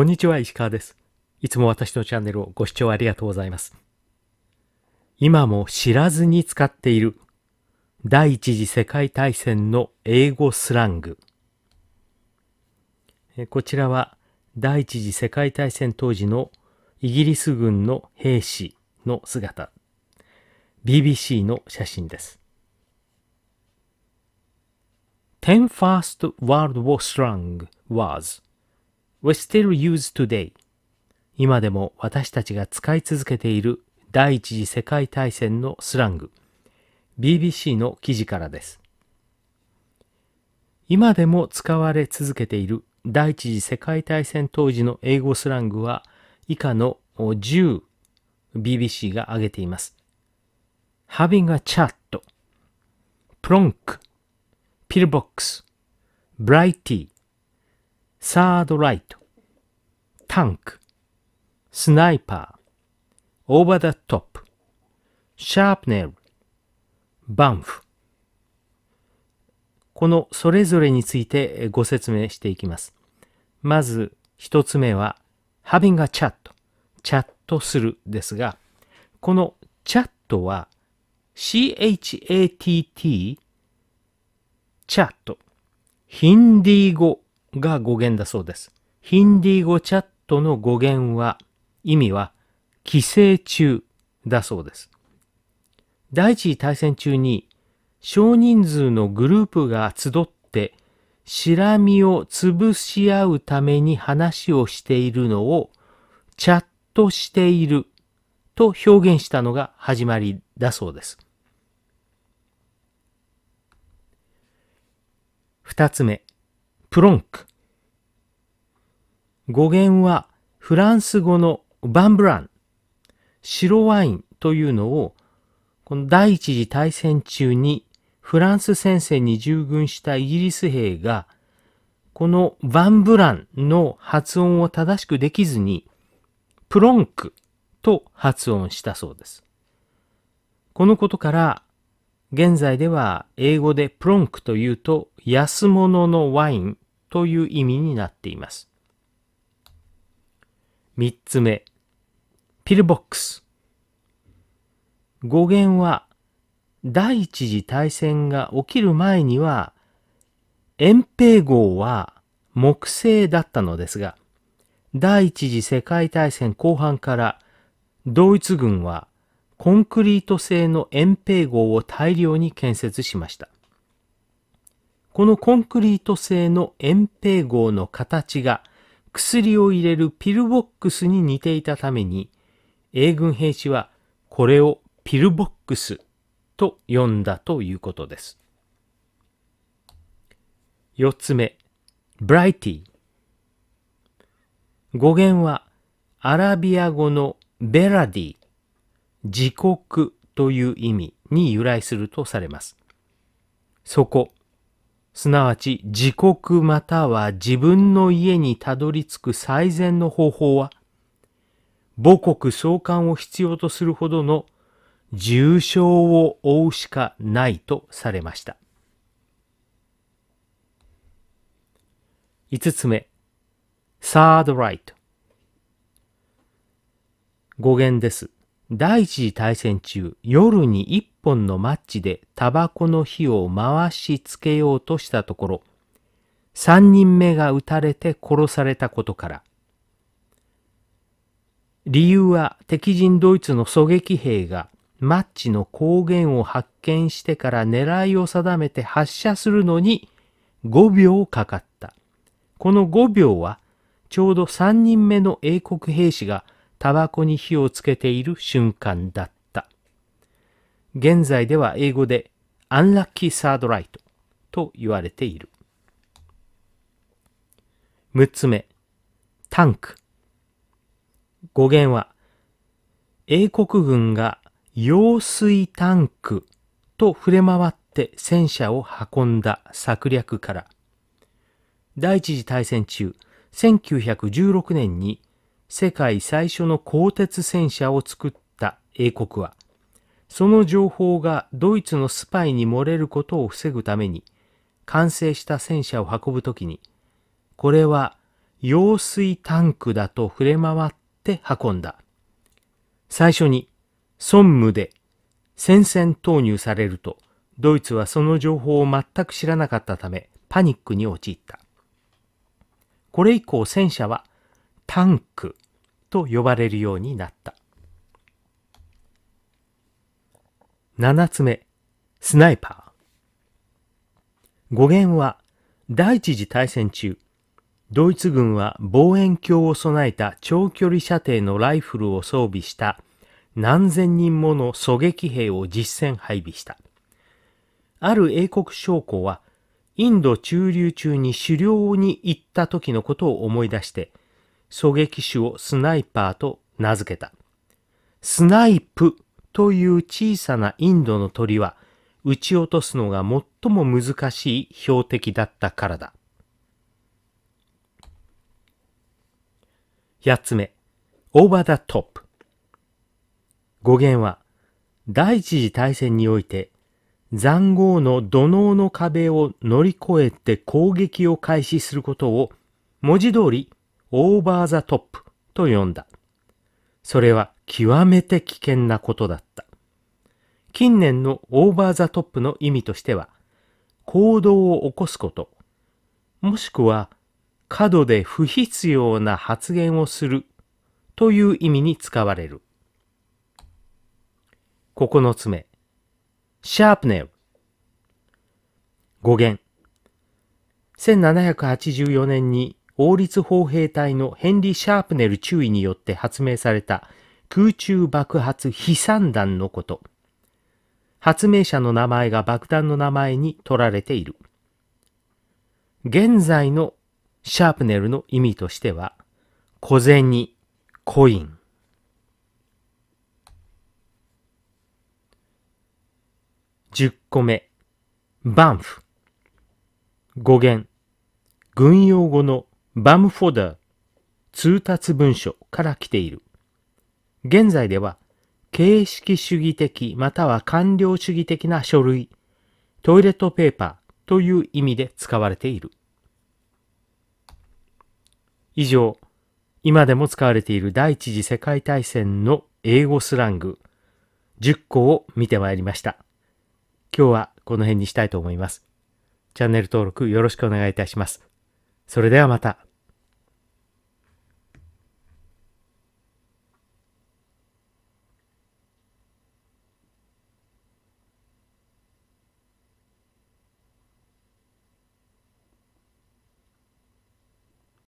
こんにちは、石川です。いつも私のチャンネルをご視聴ありがとうございます。今も知らずに使っている第一次世界大戦の英語スラング。こちらは第一次世界大戦当時のイギリス軍の兵士の姿。BBC の写真です。10 first world war slang was we still use today 今でも私たちが使い続けている第一次世界大戦のスラング BBC の記事からです今でも使われ続けている第一次世界大戦当時の英語スラングは以下の10 BBC が挙げています Having a chat プロンクピルボックスブライティサードライト、タンク、スナイパー、オーバーダトップ、シャープネル、バンフ。このそれぞれについてご説明していきます。まず一つ目は、having a chat、チャットするですが、このチャットは CHATT、チャット、ヒンディー語が語源だそうです。ヒンディー語チャットの語源は、意味は、寄生虫だそうです。第一次大戦中に少人数のグループが集ってしらみを潰し合うために話をしているのをチャットしていると表現したのが始まりだそうです。二つ目、プロンク。語源はフランス語のバンブラン、白ワインというのを、この第一次大戦中にフランス戦線に従軍したイギリス兵が、このバンブランの発音を正しくできずに、プロンクと発音したそうです。このことから、現在では英語でプロンクというと安物のワインという意味になっています。3つ目、ピルボックス。語源は、第一次大戦が起きる前には、遠平号は木製だったのですが、第一次世界大戦後半からドイツ軍はコンクリート製の遠平号を大量に建設しました。このコンクリート製の円平号の形が薬を入れるピルボックスに似ていたために、英軍兵士はこれをピルボックスと呼んだということです。4つ目、ブライティ。語源はアラビア語のベラディ、自国という意味に由来するとされます。そこ、すなわち自国または自分の家にたどり着く最善の方法は、母国送還を必要とするほどの重傷を負うしかないとされました。5つ目、サードライト。語源です。第一次大戦中、夜に一本のマッチでタバコの火を回しつけようとしたところ、三人目が撃たれて殺されたことから、理由は敵陣ドイツの狙撃兵がマッチの光源を発見してから狙いを定めて発射するのに5秒かかった。この5秒はちょうど3人目の英国兵士がタバコに火をつけている瞬間だった。現在では英語でアンラッキーサードライトと言われている。6つ目、タンク。語源は、英国軍が揚水タンクと触れ回って戦車を運んだ策略から、第一次大戦中、1916年に世界最初の鋼鉄戦車を作った英国は、その情報がドイツのスパイに漏れることを防ぐために、完成した戦車を運ぶときに、これは揚水タンクだと触れ回って運んだ。最初に、孫武で戦線投入されると、ドイツはその情報を全く知らなかったため、パニックに陥った。これ以降戦車はタンクと呼ばれるようになった。7つ目、スナイパー。語源は、第一次大戦中、ドイツ軍は望遠鏡を備えた長距離射程のライフルを装備した何千人もの狙撃兵を実戦配備した。ある英国将校は、インド駐留中に狩猟に行った時のことを思い出して、狙撃手をスナイパーと名付けた。スナイプという小さなインドの鳥は、撃ち落とすのが最も難しい標的だったからだ。八つ目、オーバーダトップ。語源は、第一次大戦において、残壕の土のうの壁を乗り越えて攻撃を開始することを、文字通りオーバーザトップと呼んだ。それは極めて危険なことだった。近年のオーバーザトップの意味としては、行動を起こすこと、もしくは過度で不必要な発言をするという意味に使われる。9つ目、シャープネル。語源。1784年に王立砲兵隊のヘンリー・シャープネル注意によって発明された空中爆発飛散弾のこと。発明者の名前が爆弾の名前に取られている。現在のシャープネルの意味としては、小銭、コイン。10個目、バンフ。語源、軍用語のバムフォダー通達文書から来ている。現在では、形式主義的または官僚主義的な書類、トイレットペーパーという意味で使われている。以上、今でも使われている第一次世界大戦の英語スラング10個を見てまいりました。今日はこの辺にしたいと思います。チャンネル登録よろしくお願いいたします。それではまた。